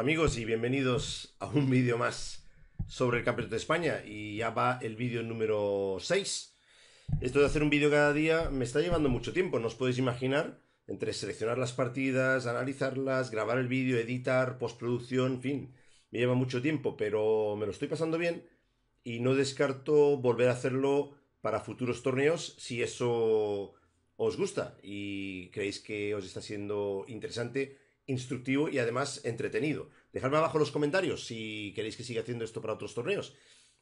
amigos y bienvenidos a un vídeo más sobre el Campeonato de España y ya va el vídeo número 6. Esto de hacer un vídeo cada día me está llevando mucho tiempo, no os podéis imaginar, entre seleccionar las partidas, analizarlas, grabar el vídeo, editar, postproducción, en fin, me lleva mucho tiempo, pero me lo estoy pasando bien y no descarto volver a hacerlo para futuros torneos si eso os gusta y creéis que os está siendo interesante instructivo y además entretenido. Dejadme abajo los comentarios si queréis que siga haciendo esto para otros torneos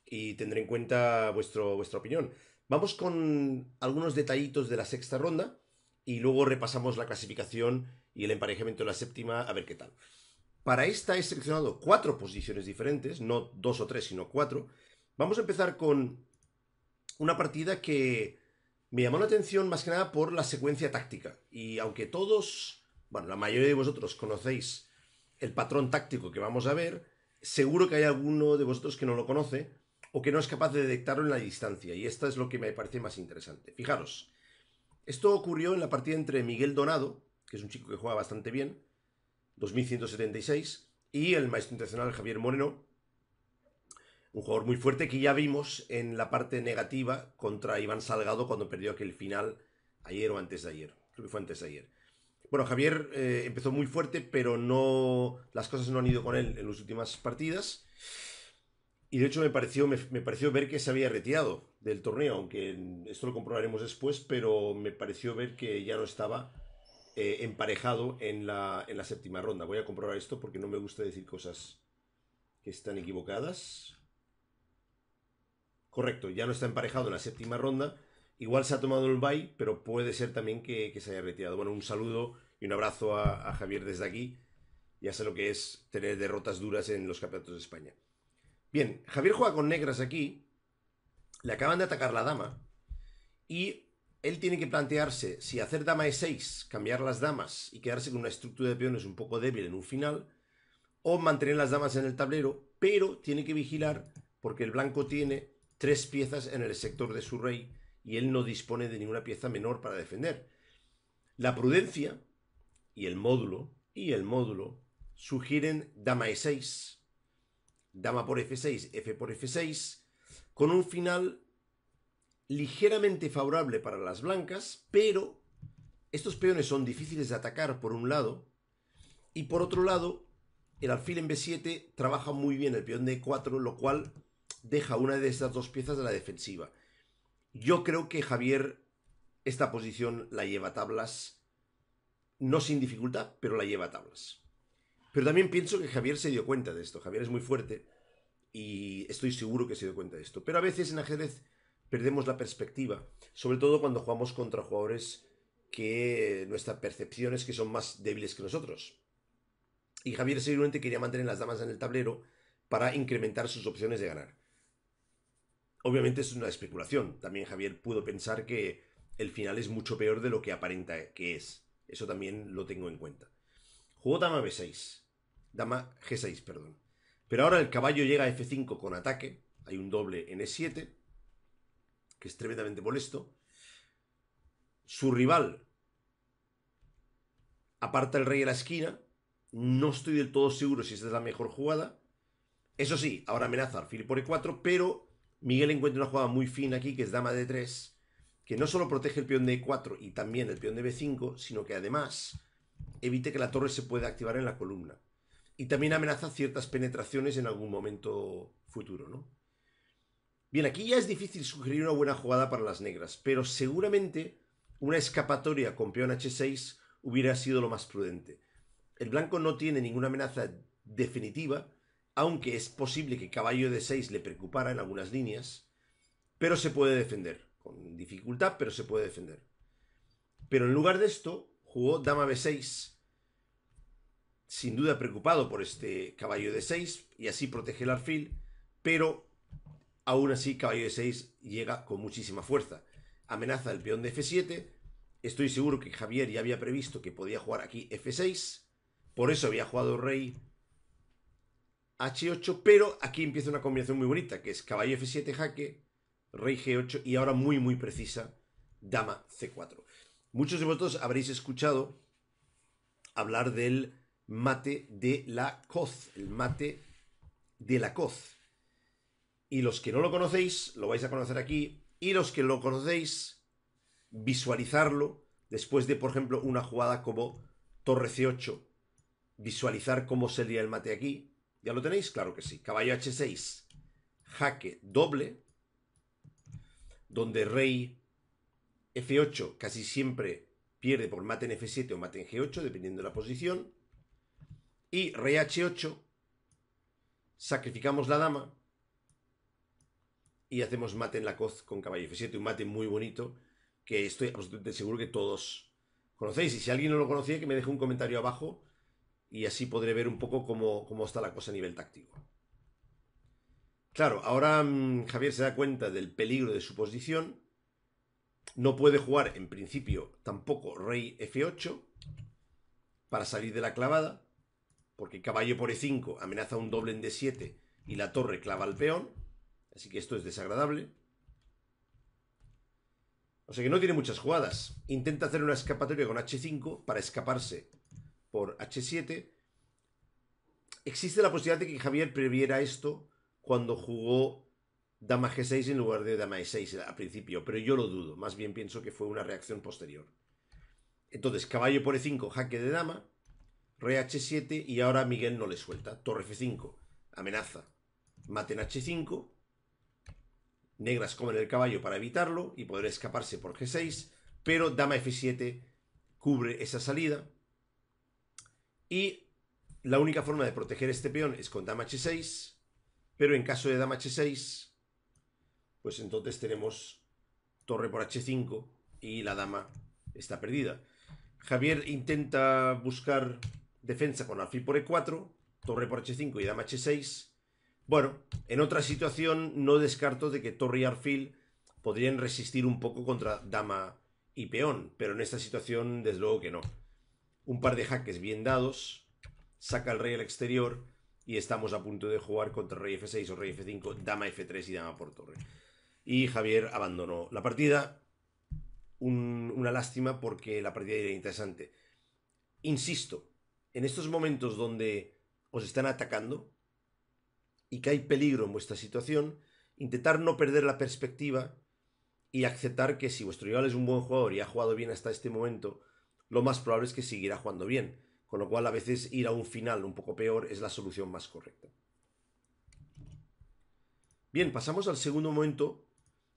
y tendré en cuenta vuestro, vuestra opinión. Vamos con algunos detallitos de la sexta ronda y luego repasamos la clasificación y el emparejamiento de la séptima a ver qué tal. Para esta he seleccionado cuatro posiciones diferentes, no dos o tres, sino cuatro. Vamos a empezar con una partida que me llamó la atención más que nada por la secuencia táctica. Y aunque todos bueno, la mayoría de vosotros conocéis el patrón táctico que vamos a ver, seguro que hay alguno de vosotros que no lo conoce o que no es capaz de detectarlo en la distancia, y esto es lo que me parece más interesante. Fijaros, esto ocurrió en la partida entre Miguel Donado, que es un chico que juega bastante bien, 2176, y el maestro internacional Javier Moreno, un jugador muy fuerte que ya vimos en la parte negativa contra Iván Salgado cuando perdió aquel final ayer o antes de ayer, creo que fue antes de ayer. Bueno, Javier eh, empezó muy fuerte, pero no las cosas no han ido con él en las últimas partidas. Y de hecho me pareció, me, pareció ver que se había retirado del torneo, aunque esto lo comprobaremos después, pero me pareció ver que ya no estaba eh, emparejado en la séptima ronda. Voy a comprobar esto porque no me gusta decir cosas que están equivocadas. Correcto, ya no está emparejado en la séptima ronda Igual se ha tomado el bye, pero puede ser también que, se haya retirado. Bueno, un saludo y un abrazo a, a, Javier desde aquí. Ya sé lo que es tener derrotas duras en los campeonatos de España. Bien, Javier juega con negras aquí. Le acaban de atacar la dama. Y él tiene que plantearse si hacer dama e6, cambiar las damas y quedarse con una estructura de peones un poco débil en un final. O mantener las damas en el tablero, pero tiene que vigilar porque el blanco tiene tres piezas en el sector de su rey y él no dispone de ninguna pieza menor para defender. La prudencia y el módulo, y el módulo, sugieren dama e6, dama por f6, f por f6, con un final ligeramente favorable para las blancas, pero estos peones son difíciles de atacar por un lado, y por otro lado, el alfil en b7 trabaja muy bien el peón de e4, lo cual deja una de estas dos piezas de la defensiva. Yo creo que Javier esta posición la lleva a tablas, no sin dificultad, pero la lleva a tablas. Pero también pienso que Javier se dio cuenta de esto. Javier es muy fuerte y estoy seguro que se dio cuenta de esto. Pero a veces en ajedrez perdemos la perspectiva, sobre todo cuando jugamos contra jugadores que nuestra percepción es que son más débiles que nosotros. Y Javier seguramente quería mantener las damas en el tablero para incrementar sus opciones de ganar. Obviamente es una especulación. También Javier pudo pensar que el final es mucho peor de lo que aparenta que es. Eso también lo tengo en cuenta. Jugó dama b6. Dama g6, perdón. Pero ahora el caballo llega a f5 con ataque. Hay un doble en e7, que es tremendamente molesto. Su rival aparta el rey a la esquina. No estoy del todo seguro si esta es la mejor jugada. Eso sí, ahora amenaza alfil por e4, pero Miguel encuentra una jugada muy fina aquí, que es dama de 3, que no solo protege el peón de E4 y también el peón de B5, sino que además evite que la torre se pueda activar en la columna. Y también amenaza ciertas penetraciones en algún momento futuro, ¿no? Bien, aquí ya es difícil sugerir una buena jugada para las negras, pero seguramente una escapatoria con peón h6 hubiera sido lo más prudente. El blanco no tiene ninguna amenaza definitiva, aunque es posible que caballo de 6 le preocupara en algunas líneas, pero se puede defender, con dificultad, pero se puede defender. Pero en lugar de esto, jugó dama b6, sin duda preocupado por este caballo de 6, y así protege el alfil, pero aún así caballo de 6 llega con muchísima fuerza. Amenaza el peón de f7, estoy seguro que Javier ya había previsto que podía jugar aquí f6, por eso había jugado rey H8, pero aquí empieza una combinación muy bonita, que es caballo F7 jaque, rey G8 y ahora muy muy precisa, dama C4. Muchos de vosotros habréis escuchado hablar del mate de la coz, el mate de la coz. Y los que no lo conocéis, lo vais a conocer aquí, y los que lo conocéis, visualizarlo después de, por ejemplo, una jugada como torre C8, visualizar cómo sería el mate aquí, ¿Ya lo tenéis? Claro que sí. Caballo H6. Jaque doble. Donde rey F8 casi siempre pierde por mate en F7 o mate en G8, dependiendo de la posición. Y rey H8. Sacrificamos la dama. Y hacemos mate en la coz con caballo F7. Un mate muy bonito que estoy absolutamente seguro que todos conocéis. Y si alguien no lo conocía, que me deje un comentario abajo y así podré ver un poco cómo, está la cosa a nivel táctico. Claro, ahora mm, Javier se da cuenta del peligro de su posición. No puede jugar, en principio, tampoco rey f8 para salir de la clavada, porque caballo por e5 amenaza un doble en d7 y la torre clava al peón, así que esto es desagradable. O sea que no tiene muchas jugadas. Intenta hacer una escapatoria con h5 para escaparse por H7, existe la posibilidad de que Javier previera esto cuando jugó dama G6 en lugar de dama E6 al principio, pero yo lo dudo, más bien pienso que fue una reacción posterior. Entonces, caballo por E5, jaque de dama, rey H7 y ahora Miguel no le suelta. Torre F5, amenaza, maten H5, negras comen el caballo para evitarlo y poder escaparse por G6, pero dama F7 cubre esa salida. Y la única forma de proteger este peón es con dama h6, pero en caso de dama h6, pues entonces tenemos torre por h5 y la dama está perdida. Javier intenta buscar defensa con alfil por e4, torre por h5 y dama h6. Bueno, en otra situación no descarto de que torre y alfil podrían resistir un poco contra dama y peón, pero en esta situación desde luego que no un par de jaques bien dados, saca el rey al exterior y estamos a punto de jugar contra rey f6 o rey f5, dama f3 y dama por torre. Y Javier abandonó la partida. una lástima porque la partida era interesante. Insisto, en estos momentos donde os están atacando y que hay peligro en vuestra situación, intentar no perder la perspectiva y aceptar que si vuestro rival es un buen jugador y ha jugado bien hasta este momento, lo más probable es que seguirá jugando bien. Con lo cual a veces ir a un final un poco peor es la solución más correcta. Bien, pasamos al segundo momento.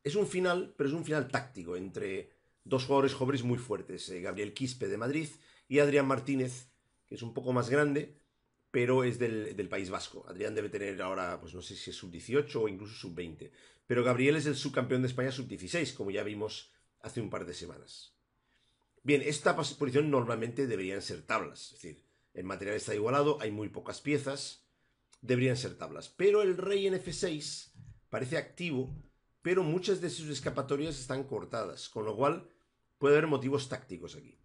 Es un final, pero es un final táctico entre dos jugadores jóvenes muy fuertes. Eh, Gabriel Quispe de Madrid y Adrián Martínez, que es un poco más grande, pero es del, del, País Vasco. Adrián debe tener ahora, pues no sé si es sub-18 o incluso sub-20. Pero Gabriel es el subcampeón de España sub-16, como ya vimos hace un par de semanas. Bien, esta posición normalmente deberían ser tablas, es decir, el material está igualado, hay muy pocas piezas, deberían ser tablas. Pero el rey en F6 parece activo, pero muchas de sus escapatorias están cortadas, con lo cual puede haber motivos tácticos aquí.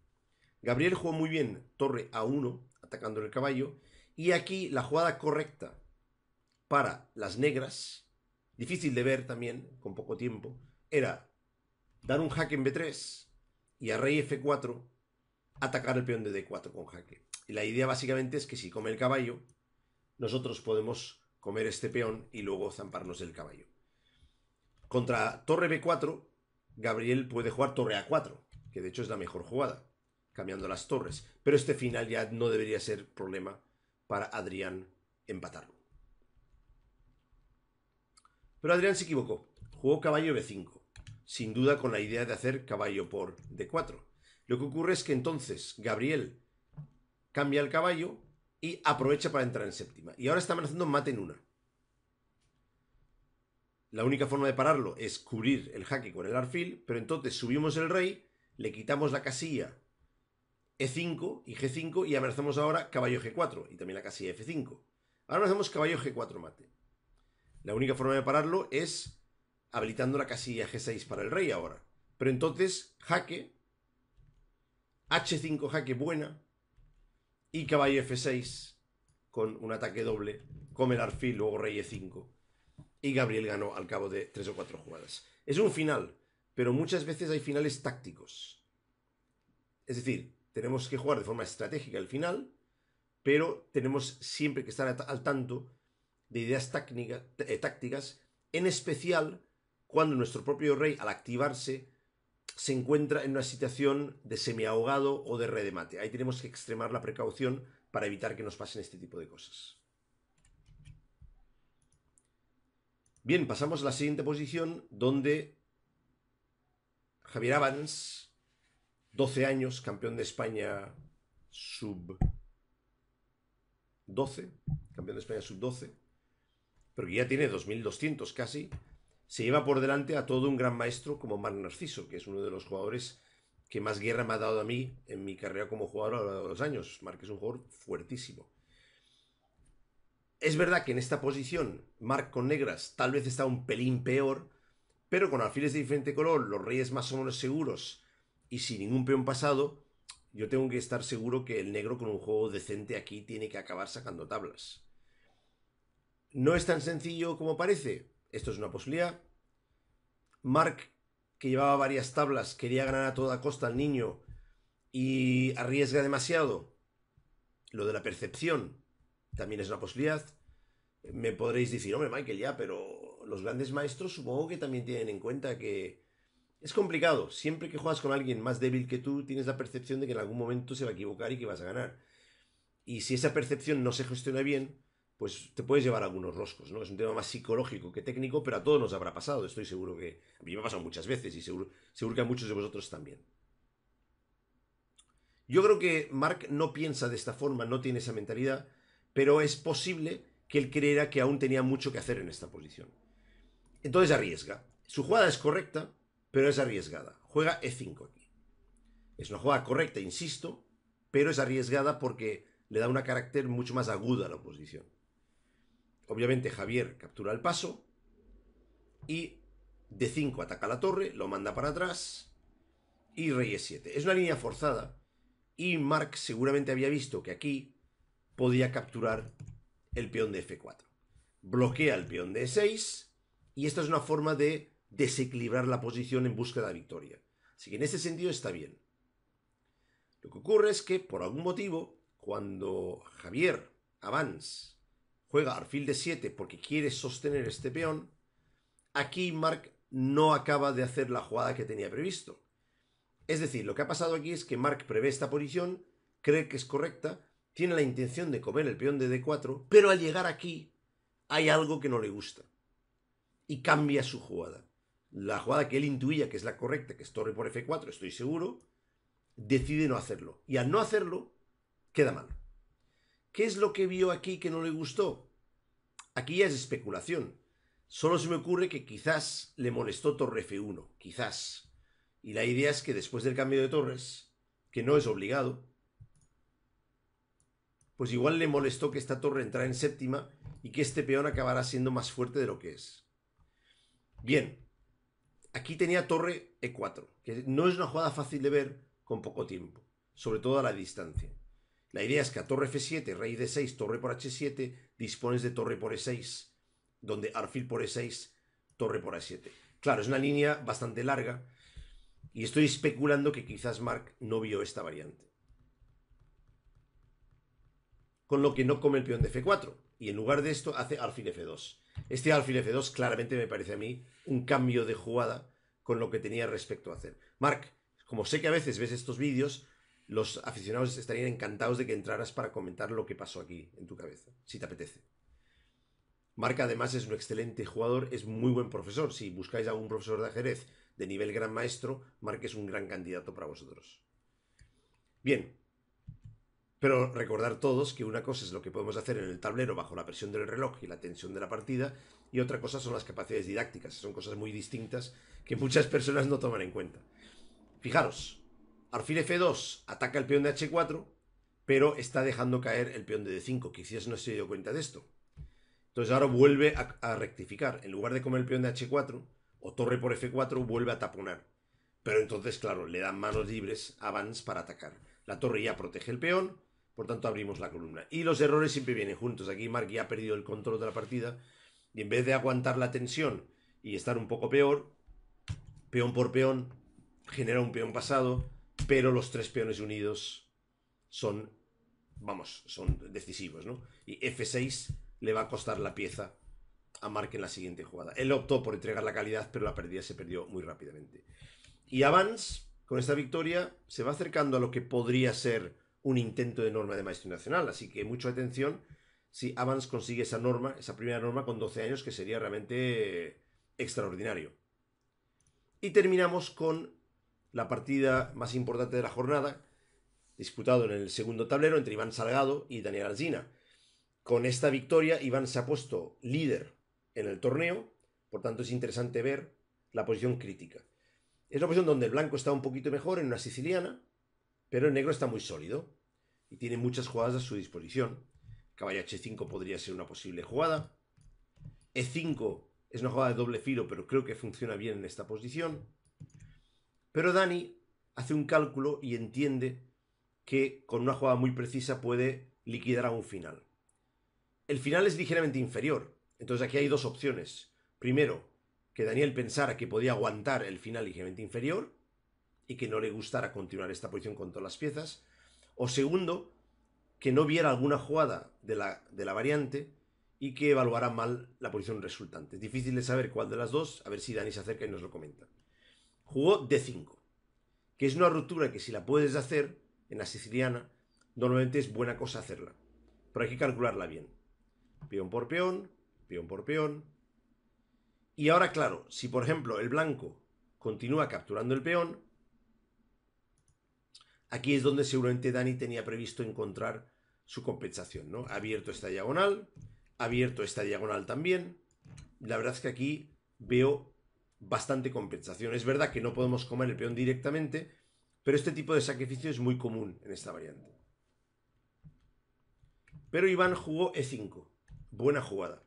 Gabriel jugó muy bien torre A1, atacando el caballo, y aquí la jugada correcta para las negras, difícil de ver también, con poco tiempo, era dar un hack en B3, y a rey f4, atacar el peón de d4 con jaque. Y la idea básicamente es que si come el caballo, nosotros podemos comer este peón y luego zamparnos del caballo. Contra torre b4, Gabriel puede jugar torre a4, que de hecho es la mejor jugada, cambiando las torres. Pero este final ya no debería ser problema para Adrián empatarlo. Pero Adrián se equivocó. Jugó caballo b5 sin duda con la idea de hacer caballo por D4. Lo que ocurre es que entonces Gabriel cambia el caballo y aprovecha para entrar en séptima. Y ahora está amenazando mate en una. La única forma de pararlo es cubrir el jaque con el arfil, pero entonces subimos el rey, le quitamos la casilla E5 y G5 y amenazamos ahora caballo G4 y también la casilla F5. Ahora amenazamos caballo G4 mate. La única forma de pararlo es habilitando la casilla G6 para el rey ahora. Pero entonces, jaque, H5 jaque buena y caballo F6 con un ataque doble, come el arfil, luego rey E5 y Gabriel ganó al cabo de tres o cuatro jugadas. Es un final, pero muchas veces hay finales tácticos. Es decir, tenemos que jugar de forma estratégica el final, pero tenemos siempre que estar al tanto de ideas eh, tácticas, en especial cuando nuestro propio rey, al activarse, se encuentra en una situación de semiahogado o de redemate. Ahí tenemos que extremar la precaución para evitar que nos pasen este tipo de cosas. Bien, pasamos a la siguiente posición donde Javier Abans, 12 años, campeón de España sub 12, campeón de España sub 12, pero que ya tiene 2.200 casi, se lleva por delante a todo un gran maestro como Mar Narciso, que es uno de los jugadores que más guerra me ha dado a mí en mi carrera como jugador a lo largo de los años. Mark es un jugador fuertísimo. Es verdad que en esta posición, Marco con negras tal vez está un pelín peor, pero con alfiles de diferente color, los reyes más o menos seguros y sin ningún peón pasado, yo tengo que estar seguro que el negro con un juego decente aquí tiene que acabar sacando tablas. No es tan sencillo como parece, esto es una posibilidad. Mark, que llevaba varias tablas, quería ganar a toda costa al niño y arriesga demasiado. Lo de la percepción también es una posibilidad. Me podréis decir, hombre, Michael, ya, pero los grandes maestros supongo que también tienen en cuenta que es complicado. Siempre que juegas con alguien más débil que tú, tienes la percepción de que en algún momento se va a equivocar y que vas a ganar. Y si esa percepción no se gestiona bien, pues te puedes llevar algunos roscos, ¿no? Es un tema más psicológico que técnico, pero a todos nos habrá pasado, estoy seguro que... A mí me ha pasado muchas veces y seguro, que a muchos de vosotros también. Yo creo que Mark no piensa de esta forma, no tiene esa mentalidad, pero es posible que él creera que aún tenía mucho que hacer en esta posición. Entonces arriesga. Su jugada es correcta, pero es arriesgada. Juega E5 aquí. Es una jugada correcta, insisto, pero es arriesgada porque le da una carácter mucho más aguda a la oposición obviamente Javier captura el paso y de 5 ataca la torre, lo manda para atrás y rey 7 Es una línea forzada y Mark seguramente había visto que aquí podía capturar el peón de f4. Bloquea el peón de e6 y esta es una forma de desequilibrar la posición en busca de la victoria. Así que en ese sentido está bien. Lo que ocurre es que por algún motivo, cuando Javier avanza juega alfil de 7 porque quiere sostener este peón, aquí Mark no acaba de hacer la jugada que tenía previsto. Es decir, lo que ha pasado aquí es que Mark prevé esta posición, cree que es correcta, tiene la intención de comer el peón de d4, pero al llegar aquí hay algo que no le gusta. Y cambia su jugada. La jugada que él intuía que es la correcta, que es torre por f4, estoy seguro, decide no hacerlo. Y al no hacerlo, queda mal. ¿Qué es lo que vio aquí que no le gustó? Aquí ya es especulación. Solo se me ocurre que quizás le molestó Torre F1, quizás. Y la idea es que después del cambio de torres, que no es obligado, pues igual le molestó que esta torre entrara en séptima y que este peón acabará siendo más fuerte de lo que es. Bien, aquí tenía torre E4, que no es una jugada fácil de ver con poco tiempo, sobre todo a la distancia. La idea es que a torre f7, rey d6, torre por h7, dispones de torre por e6, donde alfil por e6, torre por a7. Claro, es una línea bastante larga y estoy especulando que quizás Mark no vio esta variante. Con lo que no come el peón de f4 y en lugar de esto hace alfil f2. Este alfil f2 claramente me parece a mí un cambio de jugada con lo que tenía respecto a hacer. Mark, como sé que a veces ves estos vídeos, los aficionados estarían encantados de que entraras para comentar lo que pasó aquí en tu cabeza, si te apetece. Marca además es un excelente jugador, es muy buen profesor. Si buscáis a un profesor de ajedrez de nivel gran maestro, Marca es un gran candidato para vosotros. Bien, pero recordar todos que una cosa es lo que podemos hacer en el tablero bajo la presión del reloj y la tensión de la partida, y otra cosa son las capacidades didácticas, son cosas muy distintas que muchas personas no toman en cuenta. Fijaros, Alfil F2 ataca el peón de H4, pero está dejando caer el peón de D5. Quizás no se dio cuenta de esto. Entonces ahora vuelve a, rectificar. En lugar de comer el peón de H4 o torre por F4, vuelve a taponar. Pero entonces, claro, le dan manos libres a Vance para atacar. La torre ya protege el peón, por tanto abrimos la columna. Y los errores siempre vienen juntos. Aquí Mark ya ha perdido el control de la partida y en vez de aguantar la tensión y estar un poco peor, peón por peón, genera un peón pasado, pero los tres peones unidos son, vamos, son decisivos, ¿no? Y F6 le va a costar la pieza a Mark en la siguiente jugada. Él optó por entregar la calidad, pero la pérdida se perdió muy rápidamente. Y Avance, con esta victoria, se va acercando a lo que podría ser un intento de norma de maestro nacional, así que mucha atención si Avance consigue esa norma, esa primera norma con 12 años, que sería realmente eh, extraordinario. Y terminamos con la partida más importante de la jornada, disputado en el segundo tablero entre Iván Salgado y Daniel Alzina. Con esta victoria, Iván se ha puesto líder en el torneo, por tanto es interesante ver la posición crítica. Es una posición donde el blanco está un poquito mejor en una siciliana, pero el negro está muy sólido y tiene muchas jugadas a su disposición. Caballo H5 podría ser una posible jugada. E5 es una jugada de doble filo, pero creo que funciona bien en esta posición. Pero Dani hace un cálculo y entiende que con una jugada muy precisa puede liquidar a un final. El final es ligeramente inferior, entonces aquí hay dos opciones. Primero, que Daniel pensara que podía aguantar el final ligeramente inferior y que no le gustara continuar esta posición con todas las piezas. O segundo, que no viera alguna jugada de la, variante y que evaluara mal la posición resultante. Es difícil de saber cuál de las dos, a ver si Dani se acerca y nos lo comenta. Jugó D5, que es una ruptura que si la puedes hacer en la siciliana, normalmente es buena cosa hacerla. Pero hay que calcularla bien. Peón por peón, peón por peón. Y ahora, claro, si por ejemplo el blanco continúa capturando el peón, aquí es donde seguramente Dani tenía previsto encontrar su compensación, ¿no? Ha abierto esta diagonal, ha abierto esta diagonal también. La verdad es que aquí veo bastante compensación. Es verdad que no podemos comer el peón directamente, pero este tipo de sacrificio es muy común en esta variante. Pero Iván jugó E5. Buena jugada.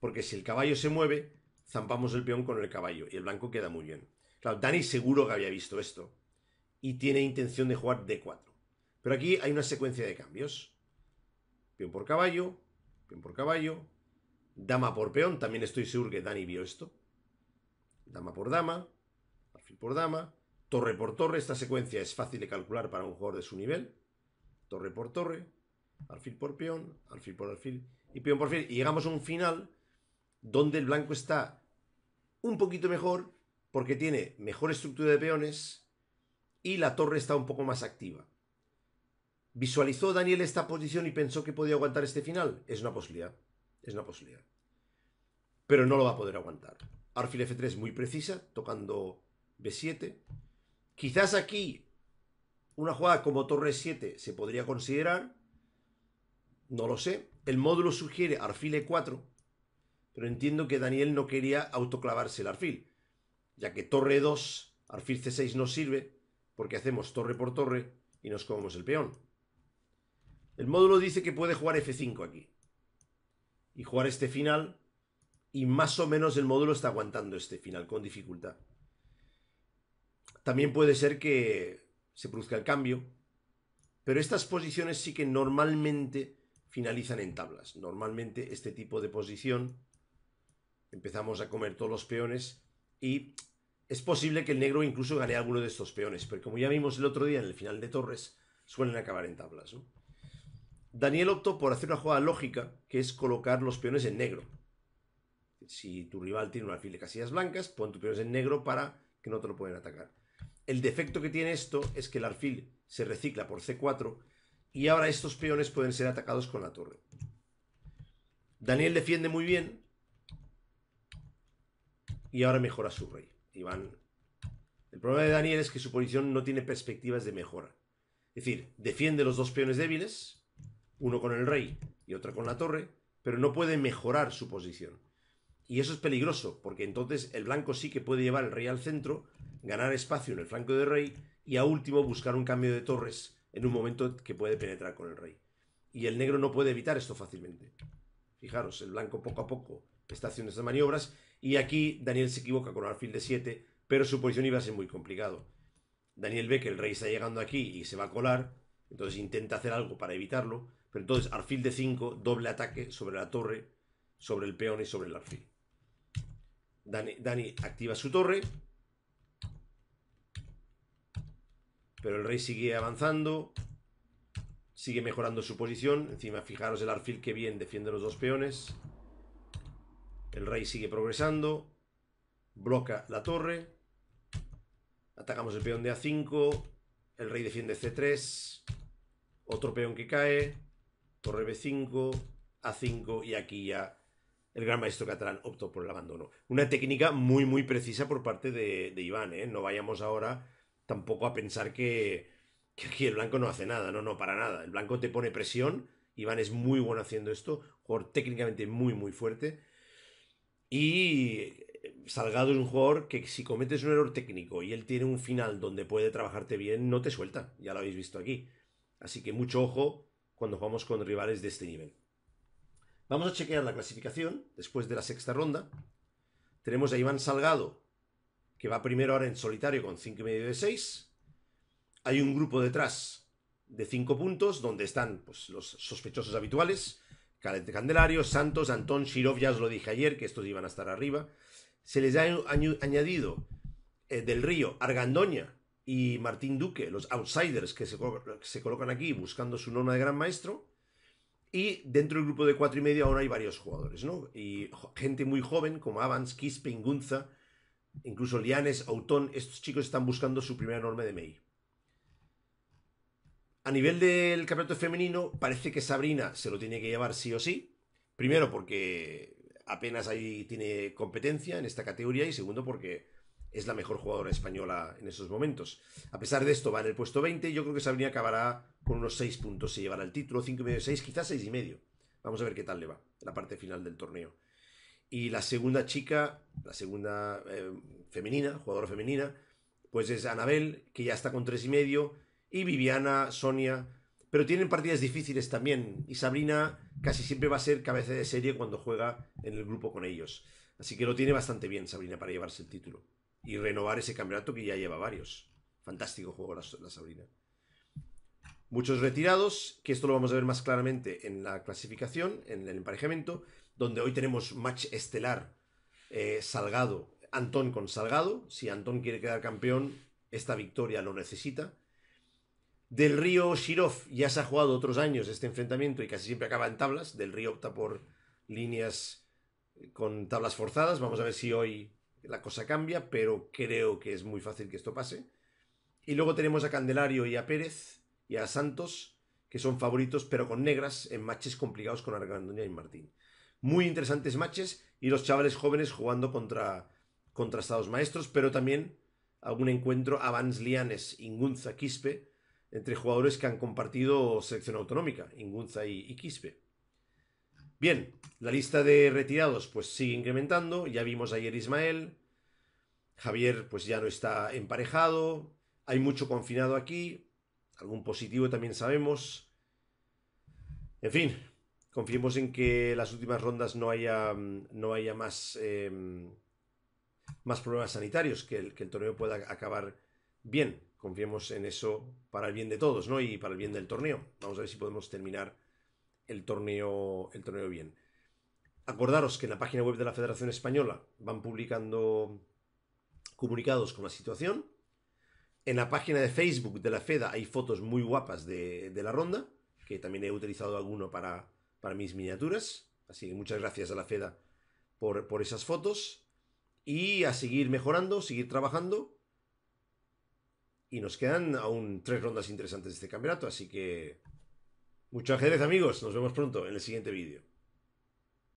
Porque si el caballo se mueve, zampamos el peón con el caballo y el blanco queda muy bien. Claro, Dani seguro que había visto esto y tiene intención de jugar D4. Pero aquí hay una secuencia de cambios. Peón por caballo, peón por caballo, dama por peón. También estoy seguro que Dani vio esto dama por dama, alfil por dama, torre por torre. Esta secuencia es fácil de calcular para un jugador de su nivel. Torre por torre, alfil por peón, alfil por alfil y peón por alfil. Y llegamos a un final donde el blanco está un poquito mejor porque tiene mejor estructura de peones y la torre está un poco más activa. ¿Visualizó Daniel esta posición y pensó que podía aguantar este final? Es una posibilidad. Es una posibilidad. Pero no lo va a poder aguantar. Arfil F3 muy precisa, tocando B7. Quizás aquí una jugada como torre 7 se podría considerar, no lo sé. El módulo sugiere arfil E4, pero entiendo que Daniel no quería autoclavarse el arfil, ya que torre 2, arfil C6 no sirve, porque hacemos torre por torre y nos comemos el peón. El módulo dice que puede jugar F5 aquí. Y jugar este final y más o menos el módulo está aguantando este final con dificultad. También puede ser que se produzca el cambio, pero estas posiciones sí que normalmente finalizan en tablas. Normalmente este tipo de posición empezamos a comer todos los peones y es posible que el negro incluso gane alguno de estos peones, pero como ya vimos el otro día en el final de Torres, suelen acabar en tablas. Daniel optó por hacer una jugada lógica, que es colocar los peones en negro si tu rival tiene un alfil de casillas blancas, pon tu peones en negro para que no te lo puedan atacar. El defecto que tiene esto es que el alfil se recicla por C4 y ahora estos peones pueden ser atacados con la torre. Daniel defiende muy bien y ahora mejora su rey. Iván. El problema de Daniel es que su posición no tiene perspectivas de mejora. Es decir, defiende los dos peones débiles, uno con el rey y otro con la torre, pero no puede mejorar su posición. Y eso es peligroso, porque entonces el blanco sí que puede llevar el rey al centro, ganar espacio en el flanco del rey y a último buscar un cambio de torres en un momento que puede penetrar con el rey. Y el negro no puede evitar esto fácilmente. Fijaros, el blanco poco a poco está haciendo maniobras y aquí Daniel se equivoca con alfil de 7, pero su posición iba a ser muy complicado. Daniel ve que el rey está llegando aquí y se va a colar, entonces intenta hacer algo para evitarlo, pero entonces alfil de 5, doble ataque sobre la torre, sobre el peón y sobre el arfil. Dani, activa su torre. Pero el rey sigue avanzando. Sigue mejorando su posición. Encima, fijaros el arfil que bien defiende los dos peones. El rey sigue progresando. Bloca la torre. Atacamos el peón de A5. El rey defiende C3. Otro peón que cae. Torre B5. A5. Y aquí ya el gran maestro catalán optó por el abandono. Una técnica muy, muy precisa por parte de, Iván, ¿eh? No vayamos ahora tampoco a pensar que, aquí el blanco no hace nada, no, no, para nada. El blanco te pone presión, Iván es muy bueno haciendo esto, jugador técnicamente muy, muy fuerte. Y eh, Salgado es un jugador que si cometes un error técnico y él tiene un final donde puede trabajarte bien, no te suelta, ya lo habéis visto aquí. Así que mucho ojo cuando jugamos con rivales de este nivel. Vamos a chequear la clasificación después de la sexta ronda. Tenemos a Iván Salgado, que va primero ahora en solitario con 5,5 de 6. Hay un grupo detrás de 5 puntos, donde están pues, los sospechosos habituales. Candelario, Santos, Antón, Shirov, ya os lo dije ayer, que estos iban a estar arriba. Se les ha añadido eh, Del Río, Argandoña y Martín Duque, los outsiders que se, se colocan aquí buscando su nona de gran maestro. Y dentro del grupo de cuatro y medio ahora hay varios jugadores, ¿no? Y gente muy joven como Avans, Quispe, Ingunza, incluso Lianes, Autón, estos chicos están buscando su primera norma de MEI. A nivel del campeonato femenino, parece que Sabrina se lo tiene que llevar sí o sí. Primero porque apenas ahí tiene competencia en esta categoría y segundo porque es la mejor jugadora española en esos momentos. A pesar de esto, va en el puesto 20. Yo creo que Sabrina acabará con unos 6 puntos si llevará el título, 5,5, 6, quizás 6,5. Vamos a ver qué tal le va la parte final del torneo. Y la segunda chica, la segunda eh, femenina, jugadora femenina, pues es Anabel, que ya está con 3,5. Y Viviana, Sonia. Pero tienen partidas difíciles también. Y Sabrina casi siempre va a ser cabeza de serie cuando juega en el grupo con ellos. Así que lo tiene bastante bien Sabrina para llevarse el título y renovar ese campeonato que ya lleva varios. Fantástico juego la, Sabrina. Muchos retirados, que esto lo vamos a ver más claramente en la clasificación, en el emparejamiento, donde hoy tenemos match estelar eh, Salgado, Antón con Salgado. Si Antón quiere quedar campeón, esta victoria lo necesita. Del Río Shirov ya se ha jugado otros años este enfrentamiento y casi siempre acaba en tablas. Del Río opta por líneas eh, con tablas forzadas. Vamos a ver si hoy la cosa cambia, pero creo que es muy fácil que esto pase. Y luego tenemos a Candelario y a Pérez y a Santos, que son favoritos, pero con negras, en matches complicados con Argandoña y Martín. Muy interesantes matches y los chavales jóvenes jugando contra, Estados Maestros, pero también algún encuentro Vans Lianes, Ingunza, Quispe, entre jugadores que han compartido selección autonómica, Ingunza y Quispe. Bien, la lista de retirados pues sigue incrementando. Ya vimos ayer Ismael. Javier pues ya no está emparejado. Hay mucho confinado aquí. Algún positivo también sabemos. En fin, confiemos en que las últimas rondas no haya, mm, no haya más, em, más problemas sanitarios, que el, que el torneo pueda acabar bien. Confiemos en eso para el bien de todos, ¿no? Y para el bien del torneo. Vamos a ver si podemos terminar el torneo, el torneo bien. Acordaros que en la página web de la Federación Española van publicando comunicados con la situación. En la página de Facebook de la FEDA hay fotos muy guapas de, la ronda, que también he utilizado alguno para, mis miniaturas. Así que muchas gracias a la FEDA por, por esas fotos. Y a seguir mejorando, seguir trabajando. Y nos quedan aún tres rondas interesantes de este campeonato, así que Muchas gracias amigos, nos vemos pronto en el siguiente vídeo.